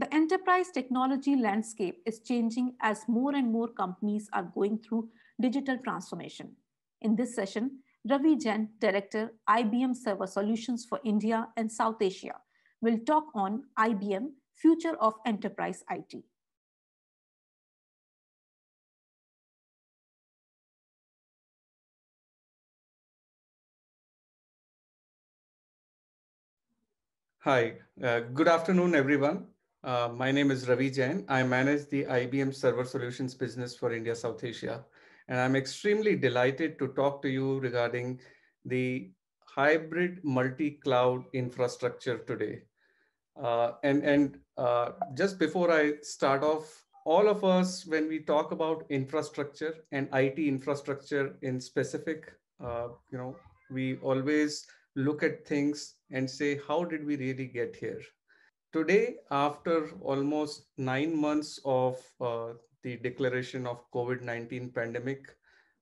The enterprise technology landscape is changing as more and more companies are going through digital transformation. In this session, Ravi Jain, Director, IBM Server Solutions for India and South Asia, will talk on IBM, Future of Enterprise IT. Hi, uh, good afternoon, everyone. Uh, my name is Ravi Jain. I manage the IBM Server Solutions business for India South Asia. And I'm extremely delighted to talk to you regarding the hybrid multi-cloud infrastructure today. Uh, and and uh, just before I start off, all of us, when we talk about infrastructure and IT infrastructure in specific, uh, you know, we always look at things and say, how did we really get here? today, after almost nine months of uh, the declaration of COVID-19 pandemic,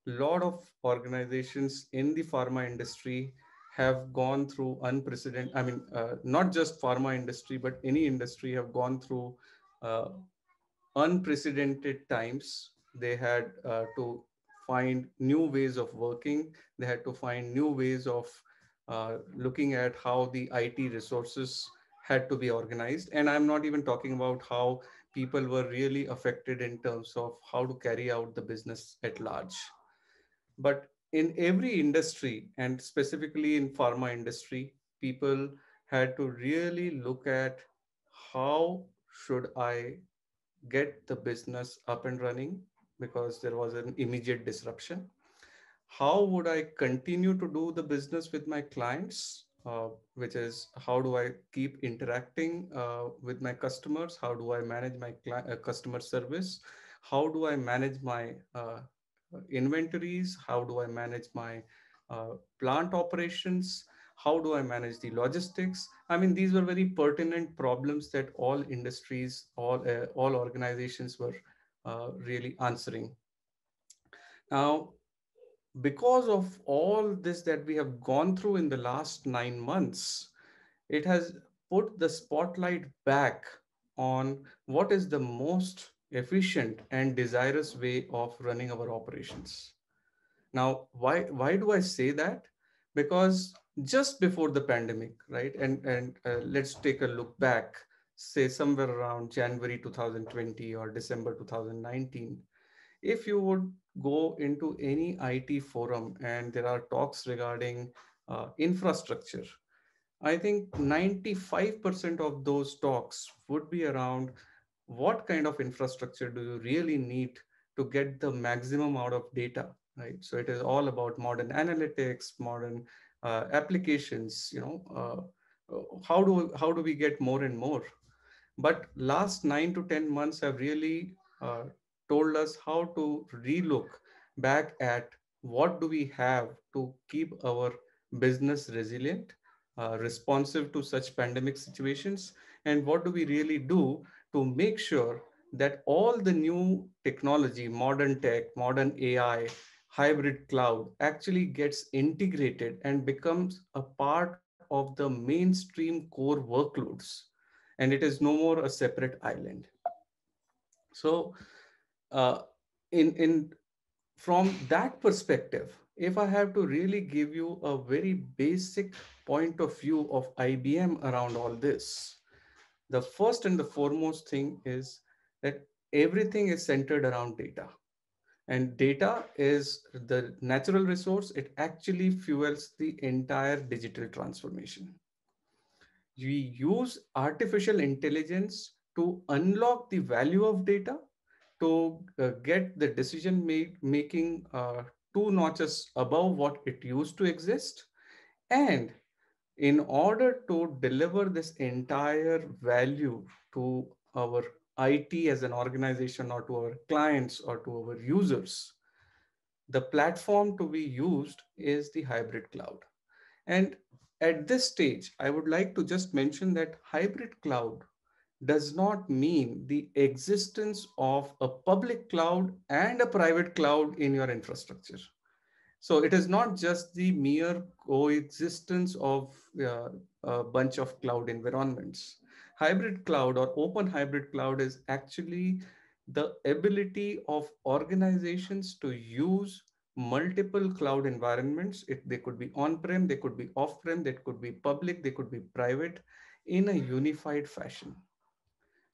a lot of organizations in the pharma industry have gone through unprecedented, I mean, uh, not just pharma industry, but any industry have gone through uh, unprecedented times. They had uh, to find new ways of working. They had to find new ways of uh, looking at how the IT resources had to be organized. And I'm not even talking about how people were really affected in terms of how to carry out the business at large. But in every industry, and specifically in pharma industry, people had to really look at how should I get the business up and running because there was an immediate disruption. How would I continue to do the business with my clients uh, which is how do I keep interacting uh, with my customers? How do I manage my uh, customer service? How do I manage my uh, inventories? How do I manage my uh, plant operations? How do I manage the logistics? I mean, these were very pertinent problems that all industries, all uh, all organizations were really answering. Now, because of all this that we have gone through in the last nine months, it has put the spotlight back on what is the most efficient and desirous way of running our operations. Now, why, why do I say that? Because just before the pandemic, right? And, and uh, let's take a look back, say somewhere around January 2020 or December 2019. If you would go into any IT forum and there are talks regarding uh, infrastructure, I think 95% of those talks would be around what kind of infrastructure do you really need to get the maximum out of data, right? So it is all about modern analytics, modern uh, applications, you know, uh, how, do, how do we get more and more? But last nine to 10 months have really uh, told us how to relook back at what do we have to keep our business resilient, uh, responsive to such pandemic situations, and what do we really do to make sure that all the new technology, modern tech, modern AI, hybrid cloud actually gets integrated and becomes a part of the mainstream core workloads. And it is no more a separate island. So uh, in in from that perspective, if I have to really give you a very basic point of view of IBM around all this, the first and the foremost thing is that everything is centered around data. And data is the natural resource. It actually fuels the entire digital transformation. We use artificial intelligence to unlock the value of data to uh, get the decision made, making uh, two notches above what it used to exist. And in order to deliver this entire value to our IT as an organization or to our clients or to our users, the platform to be used is the hybrid cloud. And at this stage, I would like to just mention that hybrid cloud does not mean the existence of a public cloud and a private cloud in your infrastructure. So it is not just the mere coexistence of uh, a bunch of cloud environments. Hybrid cloud or open hybrid cloud is actually the ability of organizations to use multiple cloud environments. It, they could be on-prem, they could be off-prem, they could be public, they could be private in a unified fashion.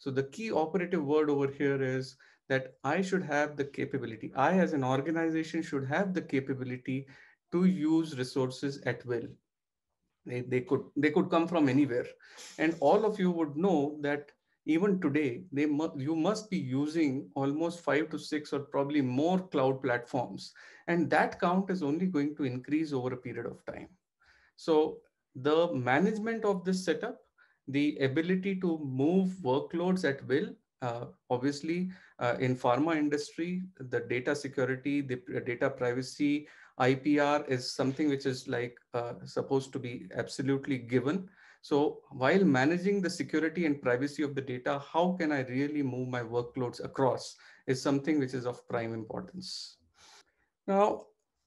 So the key operative word over here is that I should have the capability. I as an organization should have the capability to use resources at will. They, they could they could come from anywhere. And all of you would know that even today, they mu you must be using almost five to six or probably more cloud platforms. And that count is only going to increase over a period of time. So the management of this setup the ability to move workloads at will uh, obviously uh, in pharma industry the data security the data privacy ipr is something which is like uh, supposed to be absolutely given so while managing the security and privacy of the data how can i really move my workloads across is something which is of prime importance now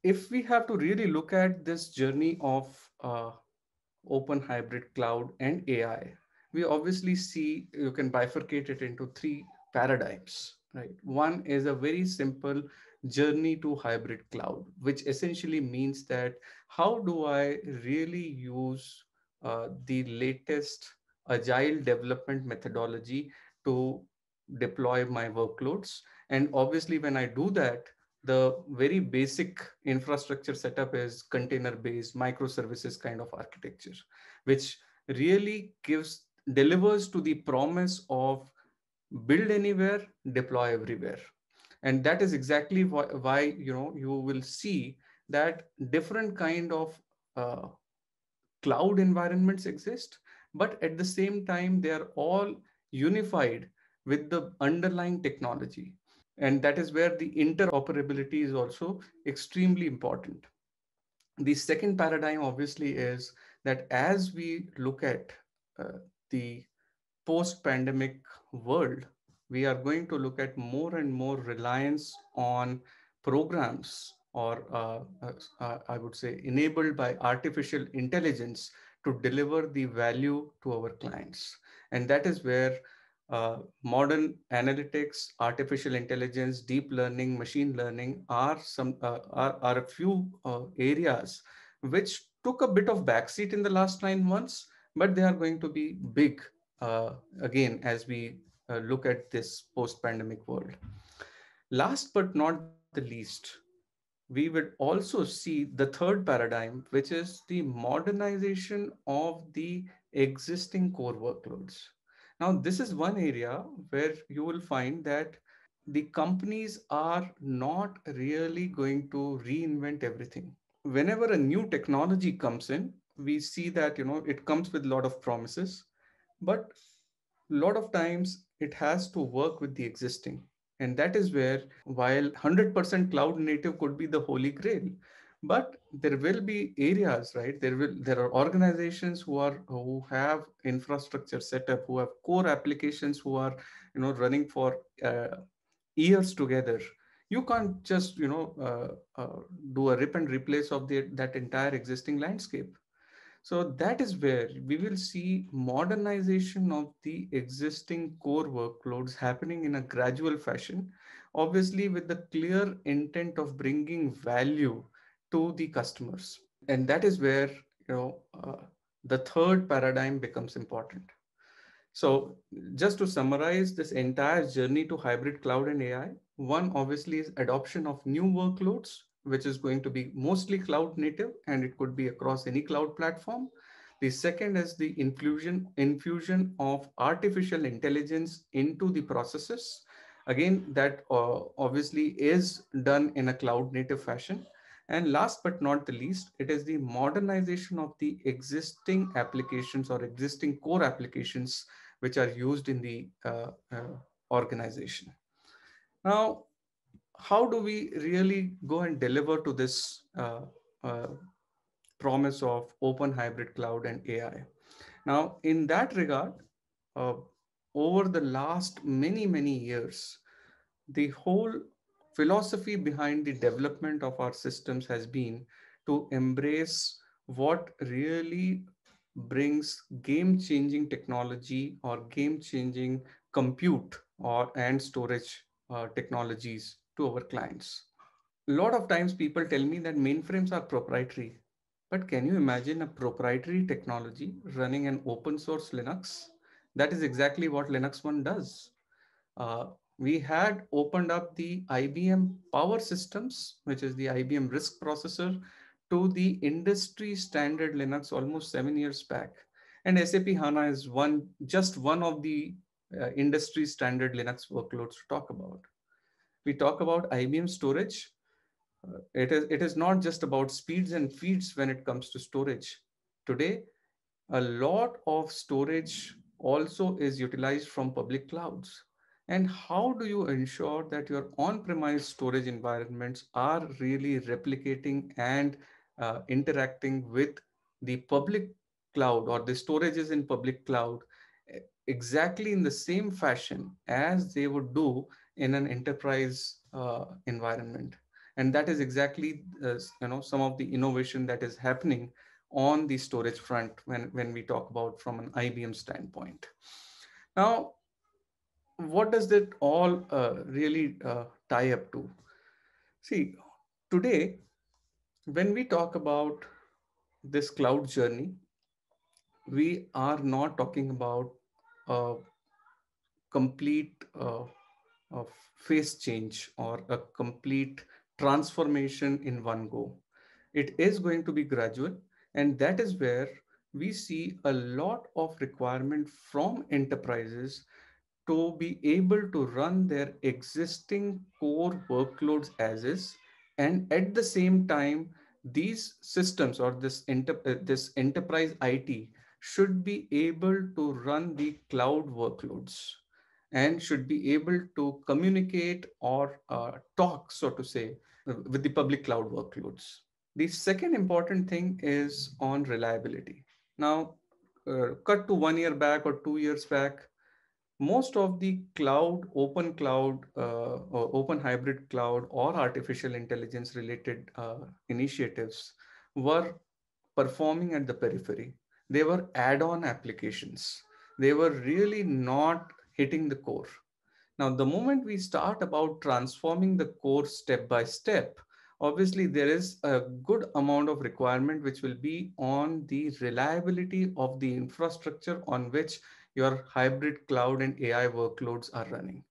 if we have to really look at this journey of uh, open hybrid cloud, and AI. We obviously see you can bifurcate it into three paradigms, right? One is a very simple journey to hybrid cloud, which essentially means that how do I really use uh, the latest agile development methodology to deploy my workloads? And obviously, when I do that, the very basic infrastructure setup is container based microservices kind of architecture, which really gives delivers to the promise of build anywhere, deploy everywhere. And that is exactly why, why you know you will see that different kind of uh, cloud environments exist, but at the same time, they are all unified with the underlying technology. And that is where the interoperability is also extremely important. The second paradigm, obviously, is that as we look at uh, the post pandemic world, we are going to look at more and more reliance on programs or uh, uh, uh, I would say enabled by artificial intelligence to deliver the value to our clients. And that is where uh, modern analytics, artificial intelligence, deep learning, machine learning are some uh, are, are a few uh, areas which took a bit of backseat in the last nine months, but they are going to be big uh, again as we uh, look at this post-pandemic world. Last but not the least, we would also see the third paradigm, which is the modernization of the existing core workloads now, this is one area where you will find that the companies are not really going to reinvent everything. Whenever a new technology comes in, we see that you know it comes with a lot of promises, but a lot of times it has to work with the existing. And that is where, while 100% cloud native could be the holy grail, but there will be areas, right? There will there are organizations who are who have infrastructure set up, who have core applications, who are you know running for uh, years together. You can't just you know uh, uh, do a rip and replace of the that entire existing landscape. So that is where we will see modernization of the existing core workloads happening in a gradual fashion, obviously with the clear intent of bringing value to the customers and that is where you know uh, the third paradigm becomes important so just to summarize this entire journey to hybrid cloud and ai one obviously is adoption of new workloads which is going to be mostly cloud native and it could be across any cloud platform the second is the infusion infusion of artificial intelligence into the processes again that uh, obviously is done in a cloud native fashion and last but not the least, it is the modernization of the existing applications or existing core applications which are used in the uh, uh, organization. Now, how do we really go and deliver to this uh, uh promise of open hybrid cloud and AI? Now, in that regard, uh, over the last many, many years, the whole philosophy behind the development of our systems has been to embrace what really brings game changing technology or game changing compute or and storage uh, technologies to our clients a lot of times people tell me that mainframes are proprietary but can you imagine a proprietary technology running an open source linux that is exactly what linux one does uh, we had opened up the IBM Power Systems, which is the IBM RISC processor, to the industry standard Linux almost seven years back. And SAP HANA is one, just one of the uh, industry standard Linux workloads to talk about. We talk about IBM storage. Uh, it, is, it is not just about speeds and feeds when it comes to storage. Today, a lot of storage also is utilized from public clouds and how do you ensure that your on-premise storage environments are really replicating and uh, interacting with the public cloud or the storages in public cloud exactly in the same fashion as they would do in an enterprise uh, environment? And that is exactly uh, you know some of the innovation that is happening on the storage front when, when we talk about from an IBM standpoint. Now, what does that all uh, really uh, tie up to? See, today, when we talk about this cloud journey, we are not talking about a complete uh, a phase change or a complete transformation in one go. It is going to be gradual, and that is where we see a lot of requirement from enterprises to be able to run their existing core workloads as is. And at the same time, these systems or this, inter uh, this enterprise IT should be able to run the cloud workloads and should be able to communicate or uh, talk, so to say, with the public cloud workloads. The second important thing is on reliability. Now, uh, cut to one year back or two years back, most of the cloud, open cloud, uh, or open hybrid cloud, or artificial intelligence related uh, initiatives were performing at the periphery. They were add on applications. They were really not hitting the core. Now, the moment we start about transforming the core step by step, obviously there is a good amount of requirement which will be on the reliability of the infrastructure on which your hybrid cloud and AI workloads are running.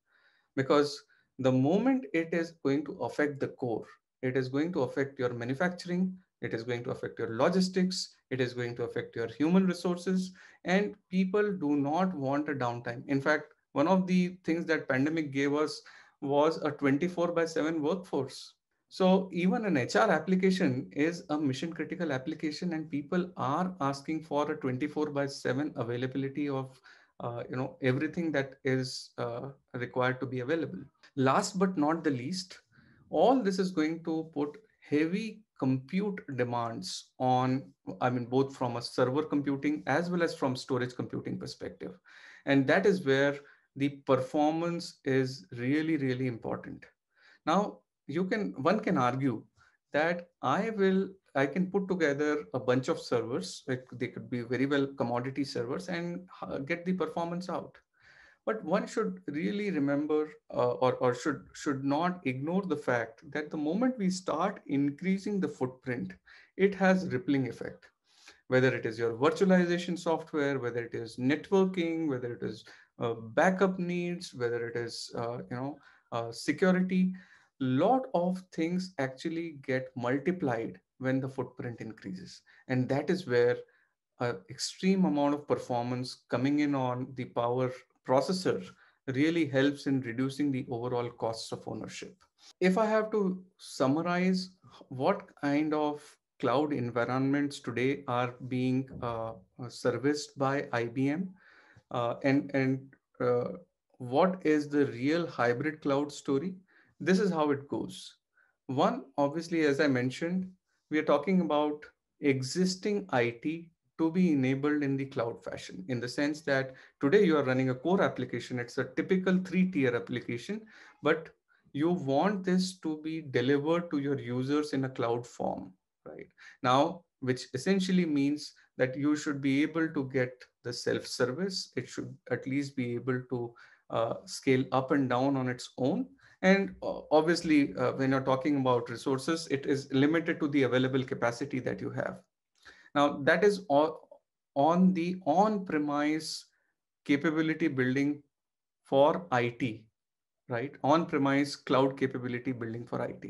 Because the moment it is going to affect the core, it is going to affect your manufacturing, it is going to affect your logistics, it is going to affect your human resources, and people do not want a downtime. In fact, one of the things that pandemic gave us was a 24 by 7 workforce. So even an HR application is a mission critical application and people are asking for a 24 by 7 availability of uh, you know everything that is uh, required to be available last but not the least all this is going to put heavy compute demands on i mean both from a server computing as well as from storage computing perspective and that is where the performance is really really important now you can one can argue that i will I can put together a bunch of servers. they could be very well commodity servers and uh, get the performance out. But one should really remember, uh, or, or should should not ignore the fact that the moment we start increasing the footprint, it has rippling effect. Whether it is your virtualization software, whether it is networking, whether it is uh, backup needs, whether it is uh, you know uh, security, lot of things actually get multiplied when the footprint increases. And that is where an extreme amount of performance coming in on the power processor really helps in reducing the overall costs of ownership. If I have to summarize what kind of cloud environments today are being uh, serviced by IBM uh, and, and uh, what is the real hybrid cloud story, this is how it goes. One, obviously, as I mentioned, we are talking about existing IT to be enabled in the cloud fashion in the sense that today you are running a core application. It's a typical three tier application, but you want this to be delivered to your users in a cloud form, right? Now, which essentially means that you should be able to get the self service. It should at least be able to uh, scale up and down on its own and uh, obviously, uh, when you're talking about resources, it is limited to the available capacity that you have. Now, that is all on the on-premise capability building for IT, right? On-premise cloud capability building for IT.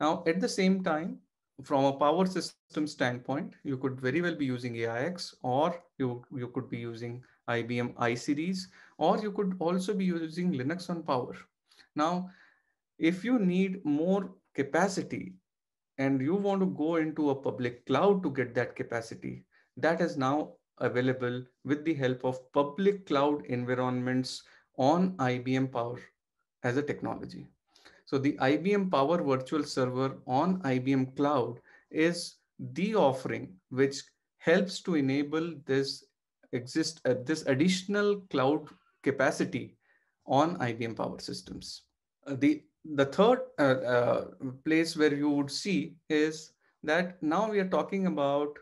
Now, at the same time, from a power system standpoint, you could very well be using AIX or you, you could be using IBM iSeries, or you could also be using Linux on power, now, if you need more capacity and you want to go into a public cloud to get that capacity, that is now available with the help of public cloud environments on IBM Power as a technology. So the IBM Power Virtual Server on IBM Cloud is the offering which helps to enable this exist uh, this additional cloud capacity on IBM Power systems. Uh, the the third uh, uh, place where you would see is that now we are talking about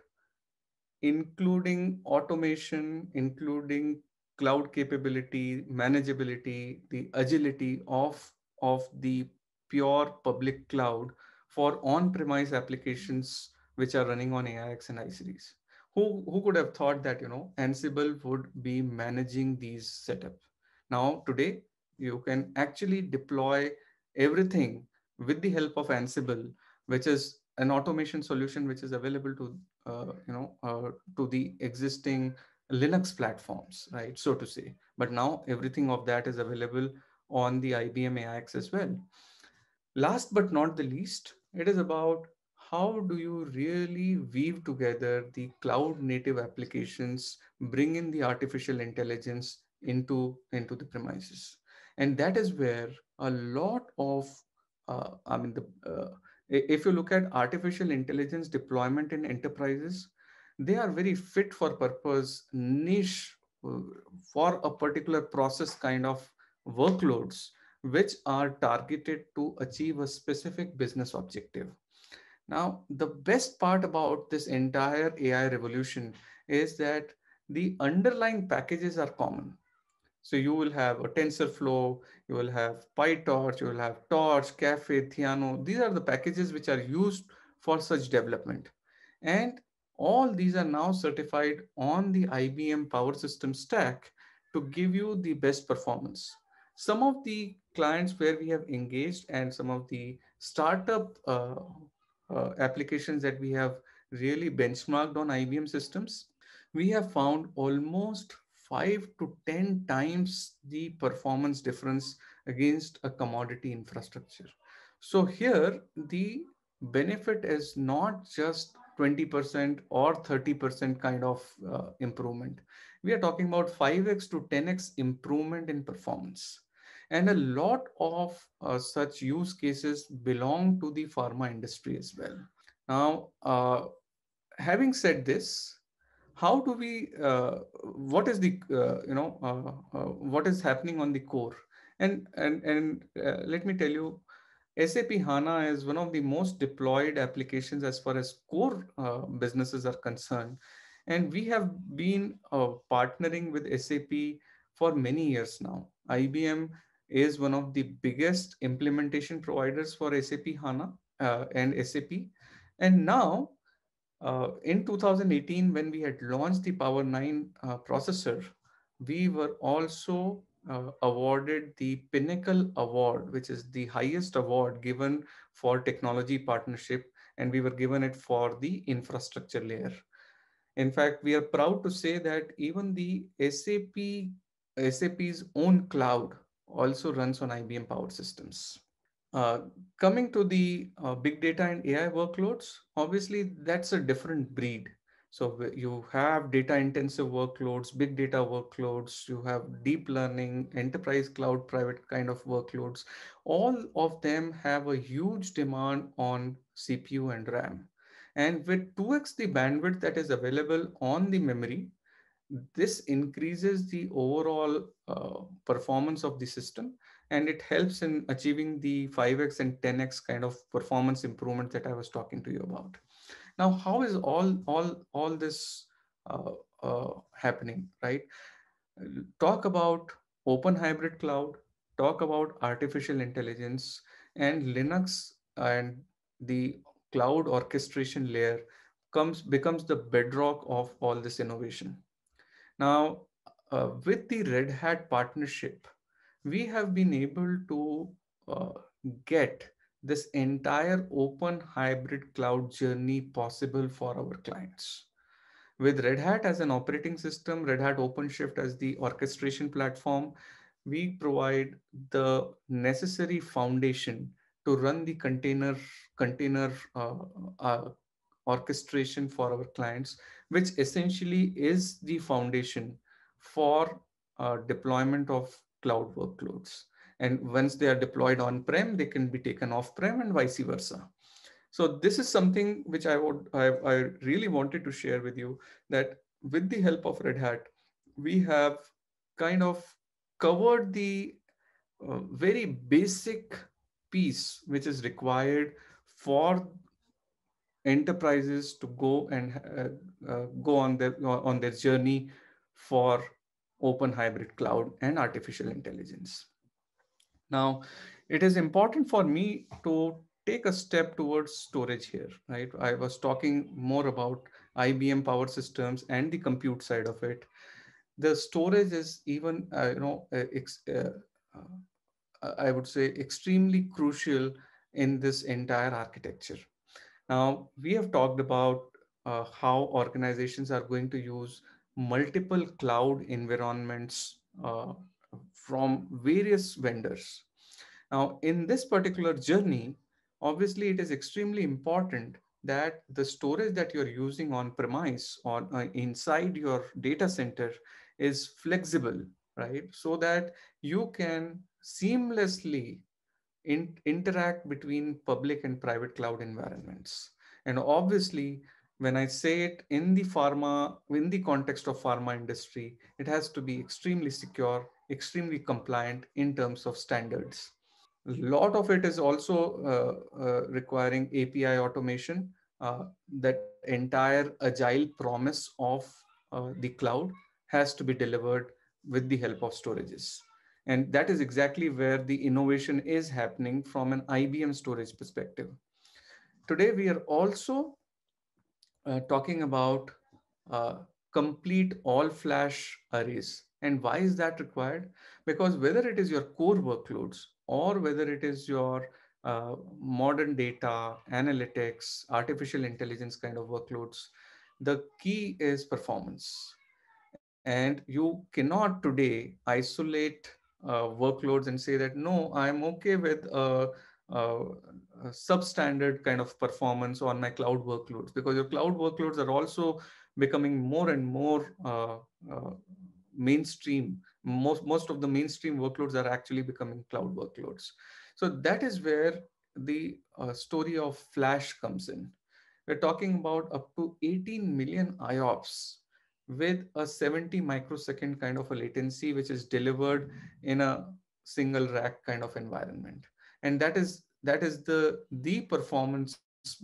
including automation, including cloud capability, manageability, the agility of, of the pure public cloud for on-premise applications which are running on AIX and series. Who, who could have thought that, you know, Ansible would be managing these setup? Now, today, you can actually deploy everything with the help of Ansible, which is an automation solution which is available to uh, you know uh, to the existing Linux platforms, right? So to say. But now everything of that is available on the IBM AIX as well. Last but not the least, it is about how do you really weave together the cloud native applications, bring in the artificial intelligence into, into the premises and that is where a lot of uh, i mean the uh, if you look at artificial intelligence deployment in enterprises they are very fit for purpose niche uh, for a particular process kind of workloads which are targeted to achieve a specific business objective now the best part about this entire ai revolution is that the underlying packages are common so you will have a TensorFlow, you will have PyTorch, you will have Torch, Cafe, Theano. These are the packages which are used for such development. And all these are now certified on the IBM Power System stack to give you the best performance. Some of the clients where we have engaged and some of the startup uh, uh, applications that we have really benchmarked on IBM systems, we have found almost five to 10 times the performance difference against a commodity infrastructure. So here the benefit is not just 20% or 30% kind of uh, improvement. We are talking about 5x to 10x improvement in performance. And a lot of uh, such use cases belong to the pharma industry as well. Now, uh, having said this, how do we uh, what is the uh, you know uh, uh, what is happening on the core and and and uh, let me tell you sap hana is one of the most deployed applications as far as core businesses are concerned and we have been partnering with sap for many years now ibm is one of the biggest implementation providers for sap hana and sap and now uh, in 2018, when we had launched the Power 9 uh, processor, we were also uh, awarded the Pinnacle Award, which is the highest award given for technology partnership, and we were given it for the infrastructure layer. In fact, we are proud to say that even the SAP, SAP's own cloud also runs on IBM Power Systems. Uh, coming to the uh, big data and AI workloads, obviously that's a different breed. So you have data intensive workloads, big data workloads, you have deep learning, enterprise cloud, private kind of workloads. All of them have a huge demand on CPU and RAM. And with 2x the bandwidth that is available on the memory, this increases the overall uh, performance of the system and it helps in achieving the 5x and 10x kind of performance improvement that I was talking to you about. Now, how is all all all this uh, uh, happening? Right? Talk about open hybrid cloud. Talk about artificial intelligence and Linux and the cloud orchestration layer comes becomes the bedrock of all this innovation. Now, uh, with the Red Hat partnership, we have been able to uh, get this entire open hybrid cloud journey possible for our clients. With Red Hat as an operating system, Red Hat OpenShift as the orchestration platform, we provide the necessary foundation to run the container container uh, uh, orchestration for our clients, which essentially is the foundation for uh, deployment of cloud workloads. And once they are deployed on-prem, they can be taken off-prem and vice versa. So this is something which I would I, I really wanted to share with you that with the help of Red Hat, we have kind of covered the uh, very basic piece which is required for enterprises to go and uh, uh, go on their on their journey for open hybrid cloud and artificial intelligence. Now, it is important for me to take a step towards storage here, right? I was talking more about IBM power systems and the compute side of it. The storage is even, uh, you know, uh, uh, uh, I would say extremely crucial in this entire architecture. Now, we have talked about uh, how organizations are going to use multiple cloud environments uh, from various vendors. Now, in this particular journey, obviously it is extremely important that the storage that you're using on premise or uh, inside your data center is flexible, right? So that you can seamlessly in interact between public and private cloud environments. And obviously, when I say it in the pharma, in the context of pharma industry, it has to be extremely secure, extremely compliant in terms of standards. A lot of it is also uh, uh, requiring API automation, uh, that entire agile promise of uh, the cloud has to be delivered with the help of storages. And that is exactly where the innovation is happening from an IBM storage perspective. Today, we are also uh, talking about uh, complete all flash arrays. And why is that required? Because whether it is your core workloads or whether it is your uh, modern data, analytics, artificial intelligence kind of workloads, the key is performance. And you cannot today isolate uh, workloads and say that, no, I'm okay with uh, uh, substandard kind of performance on my cloud workloads because your cloud workloads are also becoming more and more uh, uh, mainstream most most of the mainstream workloads are actually becoming cloud workloads so that is where the uh, story of flash comes in we're talking about up to 18 million iops with a 70 microsecond kind of a latency which is delivered in a single rack kind of environment and that is that is the the performance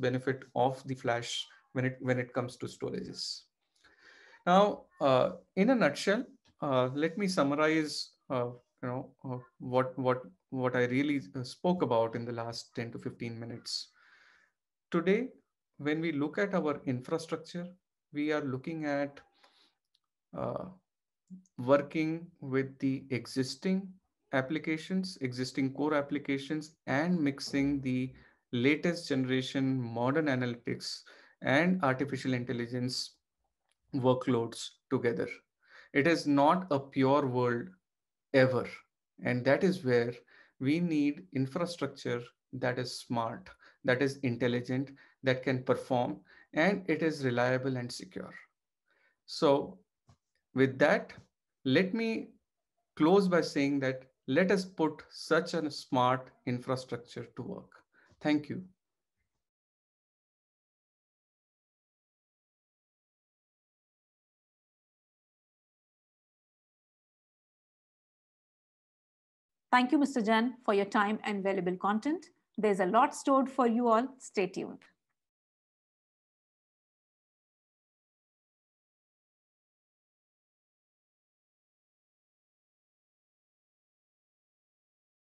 benefit of the flash when it when it comes to storages now uh, in a nutshell uh, let me summarize uh, you know uh, what what what i really uh, spoke about in the last 10 to 15 minutes today when we look at our infrastructure we are looking at uh, working with the existing applications, existing core applications, and mixing the latest generation modern analytics and artificial intelligence workloads together. It is not a pure world ever. And that is where we need infrastructure that is smart, that is intelligent, that can perform, and it is reliable and secure. So, with that, let me close by saying that let us put such a smart infrastructure to work. Thank you. Thank you, Mr. Jan, for your time and valuable content. There's a lot stored for you all. Stay tuned.